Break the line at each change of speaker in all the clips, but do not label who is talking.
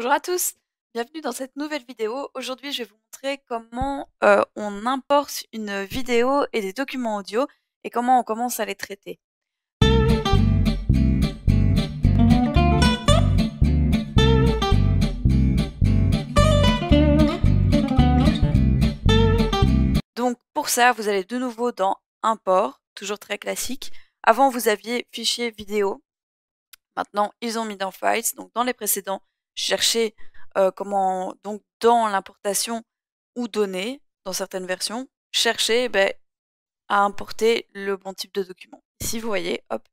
Bonjour à tous, bienvenue dans cette nouvelle vidéo. Aujourd'hui, je vais vous montrer comment euh, on importe une vidéo et des documents audio et comment on commence à les traiter. Donc pour ça, vous allez de nouveau dans Import, toujours très classique. Avant, vous aviez fichier vidéo. Maintenant, ils ont mis dans Files. Donc dans les précédents, chercher comment, donc dans l'importation ou données, dans certaines versions, chercher ben, à importer le bon type de document. Ici, vous voyez, hop,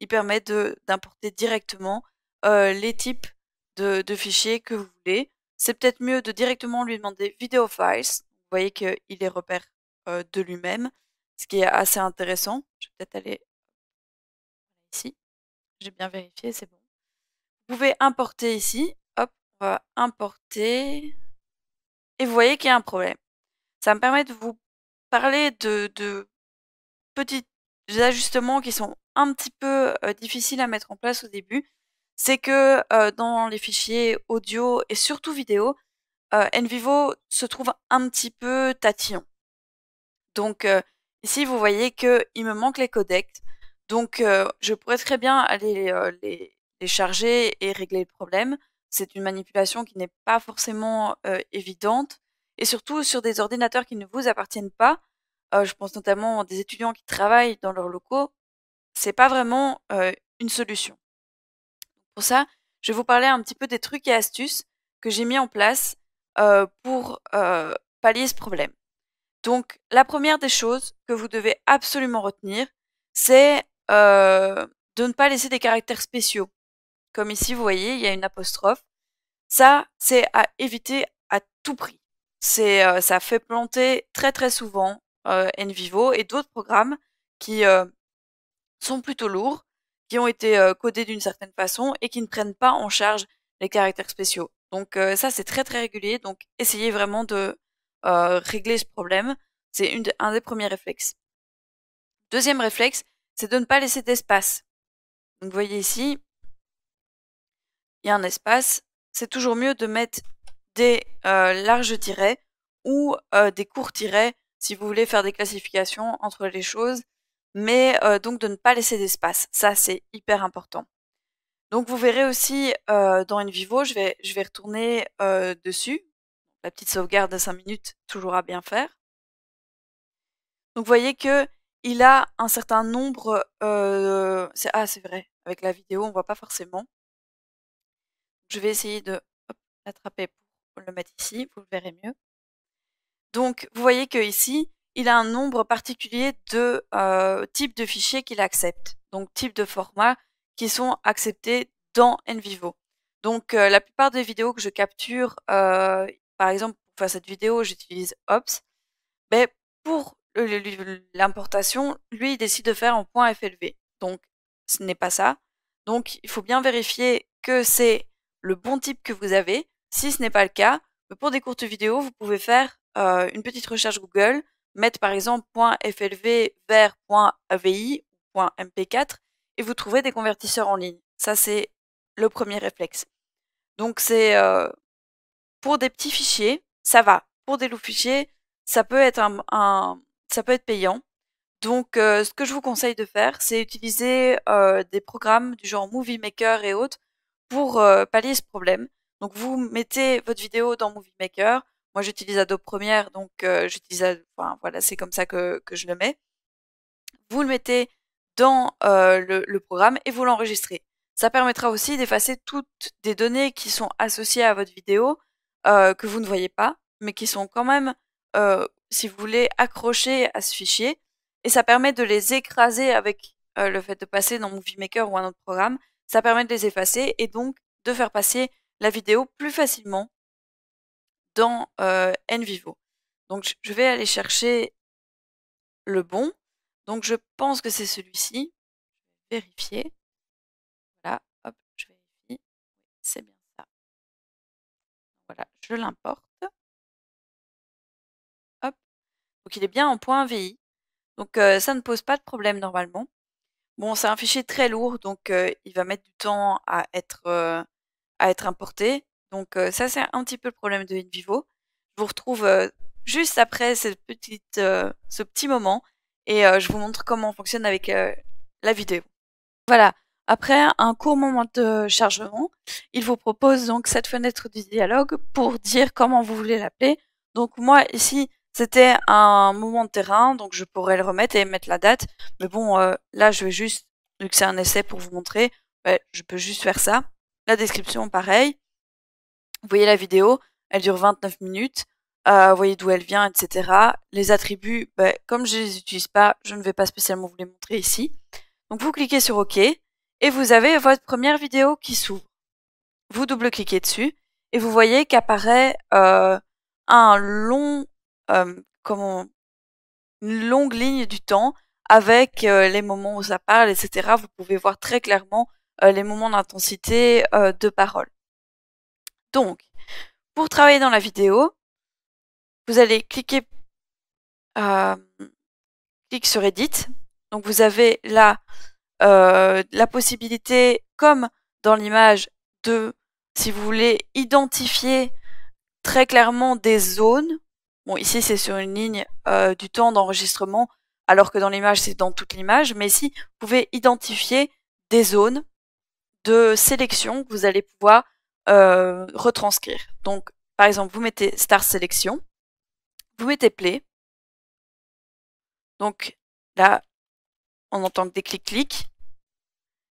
il permet d'importer directement les types de, fichiers que vous voulez. C'est peut-être mieux de directement lui demander video files. Vous voyez qu'il les repère de lui-même, ce qui est assez intéressant. Je vais peut-être aller ici. J'ai bien vérifié, c'est bon. Vous pouvez importer ici importer. Et vous voyez qu'il y a un problème. Ça me permet de vous parler de, petits ajustements qui sont un petit peu euh, difficiles à mettre en place au début. C'est que euh, dans les fichiers audio et surtout vidéo, euh, NVivo se trouve un petit peu tatillon. Donc ici, vous voyez qu'il me manque les codecs. Donc je pourrais très bien aller les charger et régler le problème c'est une manipulation qui n'est pas forcément évidente, et surtout sur des ordinateurs qui ne vous appartiennent pas. je pense notamment à des étudiants qui travaillent dans leurs locaux. C'est pas vraiment une solution. Pour ça, je vais vous parler un petit peu des trucs et astuces que j'ai mis en place pour pallier ce problème. Donc, la première des choses que vous devez absolument retenir, c'est de ne pas laisser des caractères spéciaux comme ici, vous voyez, il y a une apostrophe. Ça, c'est à éviter à tout prix. C'est, euh, ça fait planter très très souvent euh, NVivo et d'autres programmes qui euh, sont plutôt lourds, qui ont été euh, codés d'une certaine façon et qui ne prennent pas en charge les caractères spéciaux. Donc ça, c'est très très régulier. Donc essayez vraiment de régler ce problème. C'est un des premiers réflexes. Deuxième réflexe, c'est de ne pas laisser d'espace. vous voyez ici, a un espace, c'est toujours mieux de mettre des euh, larges tirets ou euh, des courts tirets si vous voulez faire des classifications entre les choses, mais euh, donc de ne pas laisser d'espace. Ça, c'est hyper important. Donc vous verrez aussi dans InVivo, je vais, je vais retourner dessus. La petite sauvegarde de 5 minutes, toujours à bien faire. Donc vous voyez que il a un certain nombre... ah c'est vrai, avec la vidéo on voit pas forcément. Je vais essayer de l'attraper pour le mettre ici, vous le verrez mieux. Donc, vous voyez que ici, il a un nombre particulier de euh, types de fichiers qu'il accepte, donc types de formats qui sont acceptés dans NVivo. Donc, euh, la plupart des vidéos que je capture, euh, par exemple, pour faire cette vidéo, j'utilise Ops, mais pour l'importation, lui, il décide de faire en point .flv. Donc, ce n'est pas ça. Donc, il faut bien vérifier que c'est le bon type que vous avez. Si ce n'est pas le cas, bah, pour des courtes vidéos, vous pouvez faire euh, une petite recherche Google, mettre par exemple .flv vers .avi ou .mp4 et vous trouvez des convertisseurs en ligne. Ça, c'est le premier réflexe. Donc, c'est euh, pour des petits fichiers, ça va. Pour des loups fichiers, ça peut être, un, ça peut être payant. Donc, euh, ce que je vous conseille de faire, c'est utiliser des programmes du genre Movie Maker et autres pour euh, pallier ce problème. Donc vous mettez votre vidéo dans Movie Maker. Moi j'utilise Adobe Premiere, donc euh, j'utilise, voilà, c'est comme ça que, que, je le mets. Vous le mettez dans euh, le, le, programme et vous l'enregistrez. Ça permettra aussi d'effacer toutes des données qui sont associées à votre vidéo que vous ne voyez pas, mais qui sont quand même, si vous voulez, accrochées à ce fichier. Et ça permet de les écraser avec le fait de passer dans Movie Maker ou un autre programme ça permet de les effacer et donc de faire passer la vidéo plus facilement dans euh, NVivo. Donc je vais aller chercher le bon. Donc je pense que c'est celui-ci. Je vais vérifier. Voilà, hop, je vérifie. C'est bien ça. Voilà, je l'importe. Hop. Donc il est bien en point VI. Donc euh, ça ne pose pas de problème normalement. Bon, c'est un fichier très lourd, donc il va mettre du temps à être, à être importé. Donc ça, c'est un petit peu le problème de InVivo. Je vous retrouve juste après cette petite, ce petit moment et je vous montre comment fonctionne avec la vidéo. Voilà, après un court moment de chargement, il vous propose donc cette fenêtre du dialogue pour dire comment vous voulez l'appeler. Donc moi, ici, c'était un moment de terrain, donc je pourrais le remettre et mettre la date. Mais bon, euh, là, je vais juste, vu que c'est un essai pour vous montrer, je peux juste faire ça. La description, pareil. Vous voyez la vidéo, elle dure 29 minutes. Euh, vous voyez d'où elle vient, etc. Les attributs, ben, comme je les utilise pas, je ne vais pas spécialement vous les montrer ici. Donc vous cliquez sur OK et vous avez votre première vidéo qui s'ouvre. Vous double-cliquez dessus et vous voyez qu'apparaît euh, un long une longue ligne du temps avec les moments où ça parle, etc. Vous pouvez voir très clairement les moments d'intensité de parole. Donc, pour travailler dans la vidéo, vous allez cliquer sur Edit. Donc vous avez là la possibilité, comme dans l'image, de, si vous voulez, identifier très clairement des zones Bon, ici, c'est sur une ligne euh, du temps d'enregistrement, alors que dans l'image, c'est dans toute l'image. Mais ici, vous pouvez identifier des zones de sélection que vous allez pouvoir euh, retranscrire. Donc, par exemple, vous mettez Star Selection, vous mettez Play. Donc là, on entend que des clics-clics,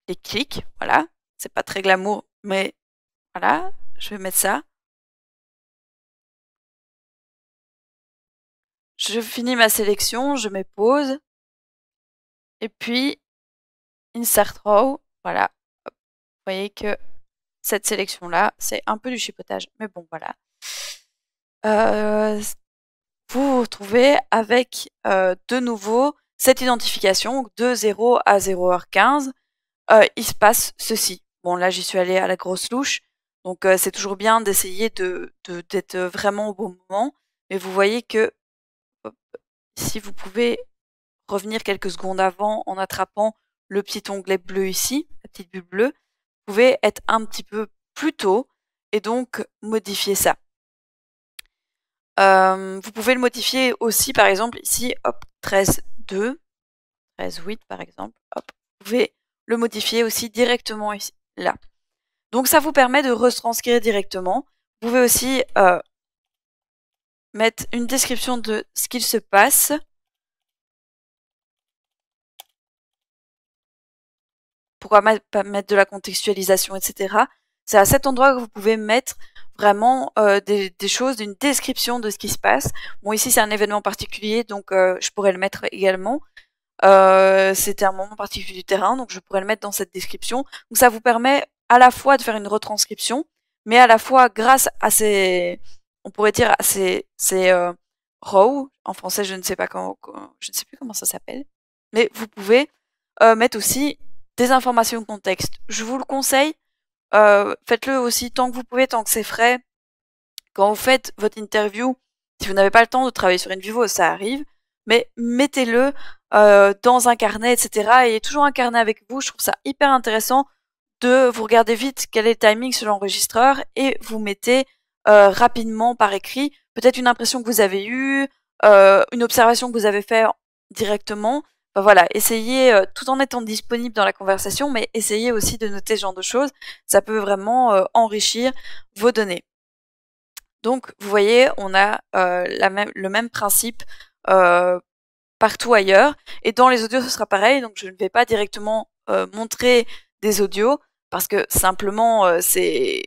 des clics, voilà. C'est pas très glamour, mais voilà, je vais mettre ça. je finis ma sélection, je mets pause. Et puis, insert row, voilà. Vous voyez que cette sélection-là, c'est un peu du chipotage. Mais bon, voilà. Euh, vous vous retrouvez avec euh, de nouveau cette identification de 0 à 0h15. Euh, il se passe ceci. Bon, là, j'y suis allée à la grosse louche. Donc, c'est toujours bien d'essayer de, d'être vraiment au bon moment. Mais vous voyez que si vous pouvez revenir quelques secondes avant en attrapant le petit onglet bleu ici, la petite bulle bleue, vous pouvez être un petit peu plus tôt et donc modifier ça. Euh, vous pouvez le modifier aussi, par exemple, ici, hop, 13, 2, 13, 8, par exemple, hop, vous pouvez le modifier aussi directement ici, là. Donc ça vous permet de retranscrire directement. Vous pouvez aussi euh, mettre une description de ce qu'il se passe. Pourquoi pas mettre de la contextualisation, etc. C'est à cet endroit que vous pouvez mettre vraiment euh, des, choses, une description de ce qui se passe. Bon, ici c'est un événement particulier, donc euh, je pourrais le mettre également. Euh, c'était un moment particulier du terrain, donc je pourrais le mettre dans cette description. Donc ça vous permet à la fois de faire une retranscription, mais à la fois grâce à ces, on pourrait dire, ah, c'est euh, raw en français, je ne sais pas comment, je ne sais plus comment ça s'appelle, mais vous pouvez euh, mettre aussi des informations de contexte. Je vous le conseille. Euh, faites-le aussi tant que vous pouvez, tant que c'est frais. Quand vous faites votre interview, si vous n'avez pas le temps de travailler sur une vivo, ça arrive, mais mettez-le dans un carnet, etc. et toujours un carnet avec vous. Je trouve ça hyper intéressant de vous regarder vite quel est le timing sur l'enregistreur et vous mettez euh, rapidement par écrit peut-être une impression que vous avez eue, euh, une observation que vous avez faite directement. voilà, essayez euh, tout en étant disponible dans la conversation, mais essayez aussi de noter ce genre de choses. Ça peut vraiment enrichir vos données. Donc, vous voyez, on a même, le même principe partout ailleurs. Et dans les audios, ce sera pareil. Donc, je ne vais pas directement montrer des audios parce que simplement euh, c'est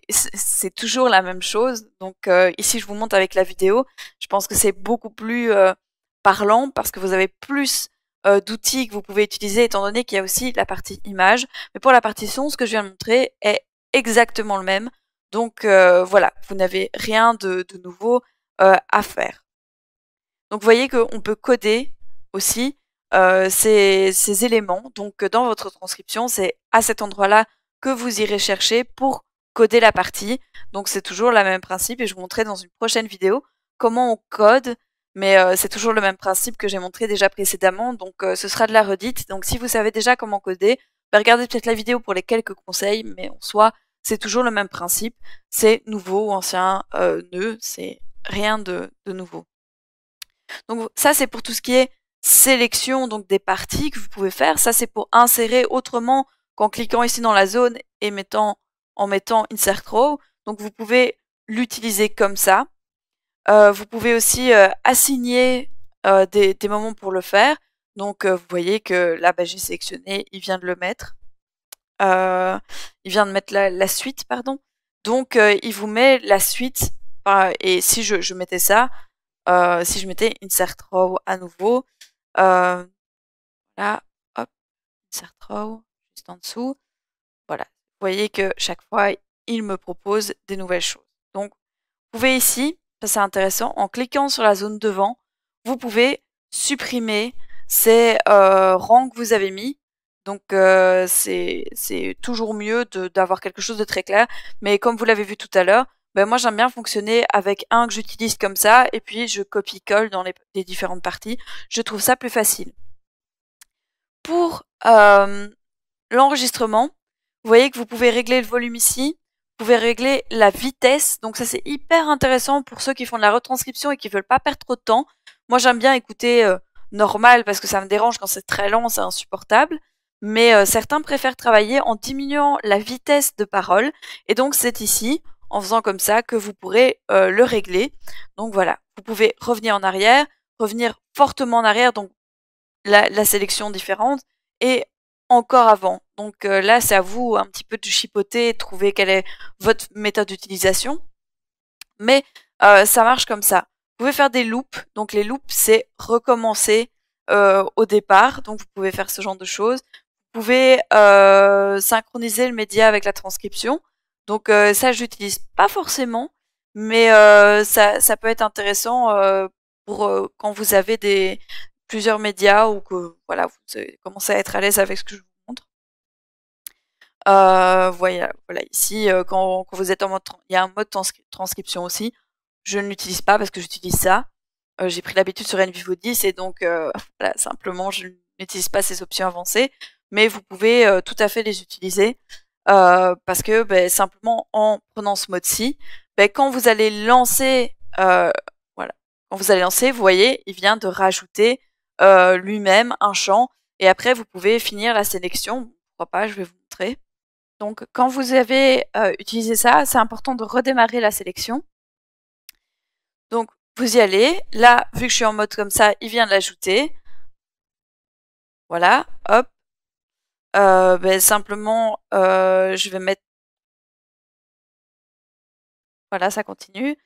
toujours la même chose. Donc euh, ici je vous montre avec la vidéo, je pense que c'est beaucoup plus euh, parlant parce que vous avez plus d'outils que vous pouvez utiliser étant donné qu'il y a aussi la partie image. Mais pour la partie son, ce que je viens de montrer est exactement le même. Donc voilà, vous n'avez rien de, nouveau à faire. Donc vous voyez qu'on peut coder aussi ces éléments. Donc dans votre transcription, c'est à cet endroit-là que vous irez chercher pour coder la partie. Donc c'est toujours le même principe et je vous montrerai dans une prochaine vidéo comment on code, mais euh, c'est toujours le même principe que j'ai montré déjà précédemment, donc euh, ce sera de la redite. Donc si vous savez déjà comment coder, bah, regardez peut-être la vidéo pour les quelques conseils, mais en soi, c'est toujours le même principe. C'est nouveau ou ancien euh, nœud, c'est rien de, de nouveau. Donc ça, c'est pour tout ce qui est sélection donc des parties que vous pouvez faire. Ça, c'est pour insérer autrement qu'en cliquant ici dans la zone et en mettant Insert Row. Donc vous pouvez l'utiliser comme ça. Euh, vous pouvez aussi euh, assigner euh, des, moments pour le faire. Donc vous voyez que là bah, j'ai sélectionné, il vient de le mettre. il vient de mettre la, suite, pardon. Donc il vous met la suite. et si je, je mettais ça, si je mettais insert row à nouveau, là, hop, insert row, en dessous. Voilà, vous voyez que chaque fois, il me propose des nouvelles choses. Donc, vous pouvez ici, ça c'est intéressant, en cliquant sur la zone devant, vous pouvez supprimer ces euh, rangs que vous avez mis. Donc euh, c'est toujours mieux d'avoir quelque chose de très clair. Mais comme vous l'avez vu tout à l'heure, ben moi j'aime bien fonctionner avec un que j'utilise comme ça et puis je copie-colle dans les, différentes parties. Je trouve ça plus facile. Pour euh, l'enregistrement. Vous voyez que vous pouvez régler le volume ici, vous pouvez régler la vitesse. Donc ça, c'est hyper intéressant pour ceux qui font de la retranscription et qui veulent pas perdre trop de temps. Moi, j'aime bien écouter euh, normal parce que ça me dérange quand c'est très lent, c'est insupportable. Mais euh, certains préfèrent travailler en diminuant la vitesse de parole. Et donc, c'est ici, en faisant comme ça, que vous pourrez euh, le régler. Donc voilà, vous pouvez revenir en arrière, revenir fortement en arrière, donc la sélection différente, et encore avant. Donc euh, là, c'est à vous un petit peu de chipoter, trouver quelle est votre méthode d'utilisation. Mais euh, ça marche comme ça. Vous pouvez faire des loops. Donc les loops, c'est recommencer euh, au départ. Donc vous pouvez faire ce genre de choses. Vous pouvez synchroniser le média avec la transcription. Donc ça, j'utilise pas forcément, mais ça, peut être intéressant pour quand vous avez des plusieurs médias ou que voilà, vous commencez à être à l'aise avec ce que je vous euh, voilà, voilà, ici, euh, quand, vous êtes en mode, il y a un mode transcription aussi. Je ne l'utilise pas parce que j'utilise ça. Euh, j'ai pris l'habitude sur NVivo 10 et donc simplement je n'utilise pas ces options avancées, mais vous pouvez tout à fait les utiliser parce que ben, simplement en prenant ce mode-ci, ben, quand vous allez lancer, voilà, quand vous allez lancer, vous voyez, il vient de rajouter lui-même un champ et après vous pouvez finir la sélection. Pourquoi pas Je vais vous montrer. Donc quand vous avez euh, utilisé ça, c'est important de redémarrer la sélection. Donc vous y allez. Là, vu que je suis en mode comme ça, il vient de l'ajouter. Voilà, hop. Euh, ben, simplement, euh, je vais mettre... Voilà, ça continue.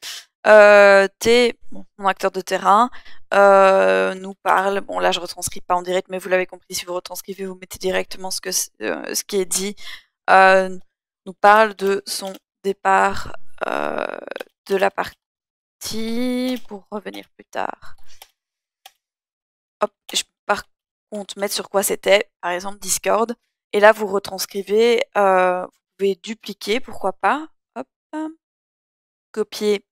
T, mon acteur de terrain, nous parle. Bon, là, je retranscris pas en direct, mais vous l'avez compris. Si vous retranscrivez, vous mettez directement ce, ce qui est dit euh, nous parle de son départ euh, de la partie pour revenir plus tard. Hop, je peux par contre mettre sur quoi c'était, par exemple Discord. Et là, vous retranscrivez, euh, vous pouvez dupliquer, pourquoi pas. Hop, copier,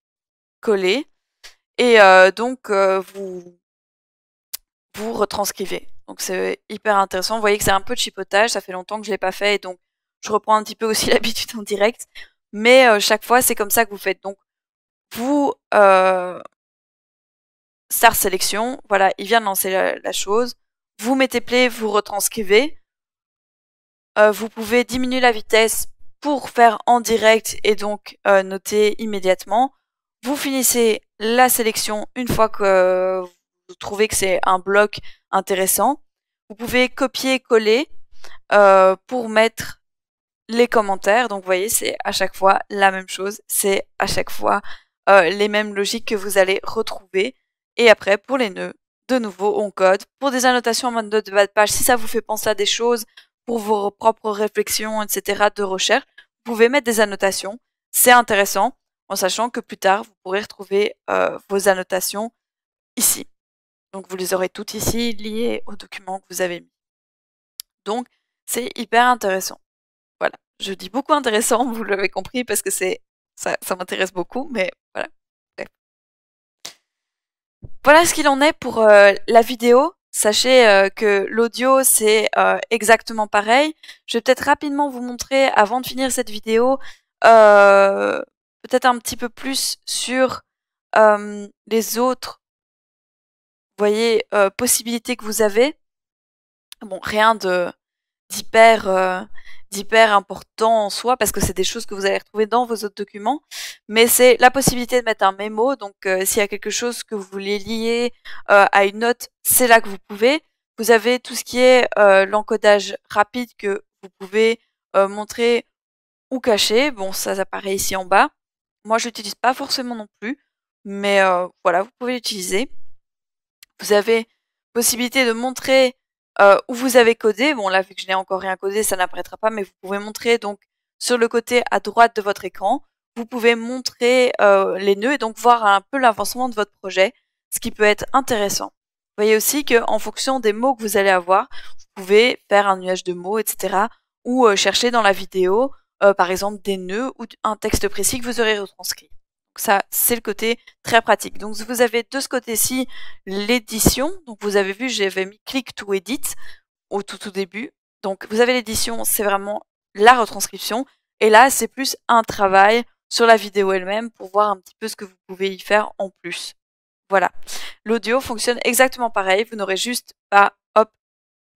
coller. Et donc, vous, vous retranscrivez. Donc c'est hyper intéressant. Vous voyez que c'est un peu de chipotage, ça fait longtemps que je ne l'ai pas fait et donc je reprends un petit peu aussi l'habitude en direct. Mais euh, chaque fois, c'est comme ça que vous faites. Donc, vous, euh, Star voilà, il vient de lancer la, chose. Vous mettez play, vous retranscrivez. Euh, vous pouvez diminuer la vitesse pour faire en direct et donc euh, noter immédiatement. Vous finissez la sélection une fois que vous trouvez que c'est un bloc intéressant. Vous pouvez copier-coller pour mettre les commentaires. Donc vous voyez, c'est à chaque fois la même chose, c'est à chaque fois euh, les mêmes logiques que vous allez retrouver. Et après, pour les nœuds, de nouveau, on code. Pour des annotations en mode de bas de page, si ça vous fait penser à des choses pour vos propres réflexions, etc., de recherche, vous pouvez mettre des annotations. C'est intéressant, en sachant que plus tard, vous pourrez retrouver euh, vos annotations ici. Donc vous les aurez toutes ici liées au document que vous avez mis. Donc c'est hyper intéressant je dis beaucoup intéressant, vous l'avez compris, parce que c'est ça, ça m'intéresse beaucoup, mais voilà. Voilà ce qu'il en est pour euh, la vidéo. Sachez euh, que l'audio, c'est euh, exactement pareil. Je vais peut-être rapidement vous montrer, avant de finir cette vidéo, peut-être un petit peu plus sur les autres vous voyez, possibilités que vous avez. Bon, rien de d'hyper euh, d'hyper important en soi parce que c'est des choses que vous allez retrouver dans vos autres documents mais c'est la possibilité de mettre un mémo donc euh, s'il y a quelque chose que vous voulez lier euh, à une note c'est là que vous pouvez vous avez tout ce qui est l'encodage rapide que vous pouvez montrer ou cacher bon ça apparaît ici en bas moi je l'utilise pas forcément non plus mais voilà vous pouvez l'utiliser vous avez possibilité de montrer euh, où vous avez codé. Bon, là, vu que je n'ai encore rien codé, ça n'apparaîtra pas, mais vous pouvez montrer donc sur le côté à droite de votre écran, vous pouvez montrer euh, les nœuds et donc voir un peu l'avancement de votre projet, ce qui peut être intéressant. Vous voyez aussi qu'en fonction des mots que vous allez avoir, vous pouvez faire un nuage de mots, etc. ou euh, chercher dans la vidéo, par exemple, des nœuds ou un texte précis que vous aurez retranscrit ça, c'est le côté très pratique. Donc vous avez de ce côté-ci l'édition. Donc vous avez vu, j'avais mis click to edit au tout tout début. Donc vous avez l'édition, c'est vraiment la retranscription. Et là, c'est plus un travail sur la vidéo elle-même pour voir un petit peu ce que vous pouvez y faire en plus. Voilà. L'audio fonctionne exactement pareil. Vous n'aurez juste pas, hop,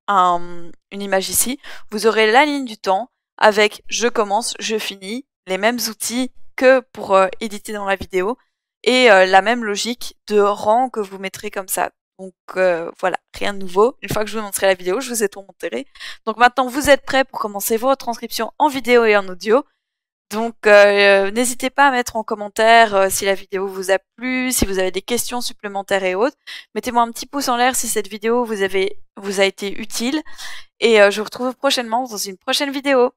une image ici. Vous aurez la ligne du temps avec je commence, je finis, les mêmes outils que pour euh, éditer dans la vidéo. Et euh, la même logique de rang que vous mettrez comme ça. Donc euh, voilà, rien de nouveau. Une fois que je vous montrerai la vidéo, je vous ai tout montré. Donc maintenant, vous êtes prêts pour commencer vos transcriptions en vidéo et en audio. Donc n'hésitez pas à mettre en commentaire si la vidéo vous a plu, si vous avez des questions supplémentaires et autres. Mettez-moi un petit pouce en l'air si cette vidéo vous, avez, vous a été utile. Et je vous retrouve prochainement dans une prochaine vidéo.